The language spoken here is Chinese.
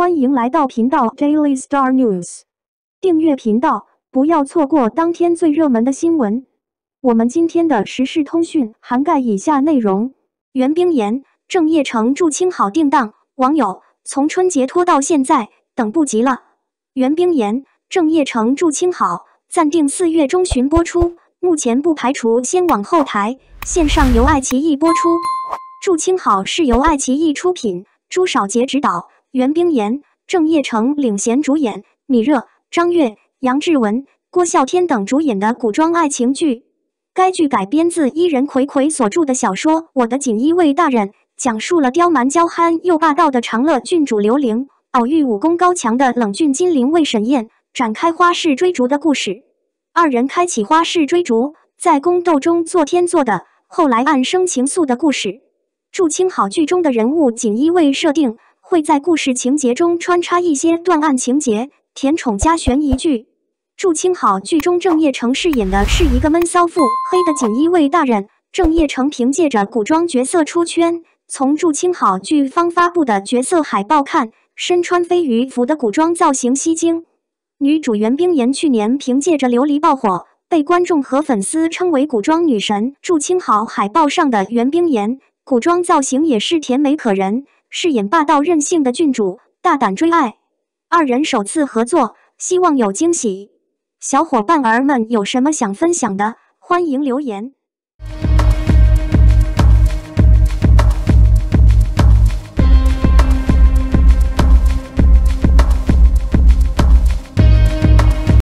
欢迎来到频道 Daily Star News，订阅频道，不要错过当天最热门的新闻。我们今天的时事通讯涵盖以下内容：袁冰妍、郑业成《祝清好》定档，网友从春节拖到现在，等不及了。袁冰妍、郑业成《祝清好》暂定四月中旬播出，目前不排除先往后台线上由爱奇艺播出。《祝清好》是由爱奇艺出品，朱少杰执导。袁冰妍、郑业成领衔主演，米热、张悦、杨志文、郭笑天等主演的古装爱情剧。该剧改编自伊人睽睽所著的小说《我的锦衣卫大人》，讲述了刁蛮娇憨又霸道的长乐郡主刘玲，偶遇武功高强的冷峻金灵卫沈燕，展开花式追逐的故事。二人开启花式追逐，在宫斗中做天做的，后来暗生情愫的故事。祝清好剧中的人物锦衣卫设定。会在故事情节中穿插一些断案情节，甜宠加悬疑剧。祝清好剧中，郑业成饰演的是一个闷骚腹黑的锦衣卫大人。郑业成凭借着古装角色出圈。从祝清好剧方发布的角色海报看，身穿飞鱼服的古装造型吸睛。女主袁冰妍去年凭借着《琉璃》爆火，被观众和粉丝称为古装女神。祝清好海报上的袁冰妍古装造型也是甜美可人。饰演霸道任性的郡主，大胆追爱，二人首次合作，希望有惊喜。小伙伴儿们有什么想分享的，欢迎留言。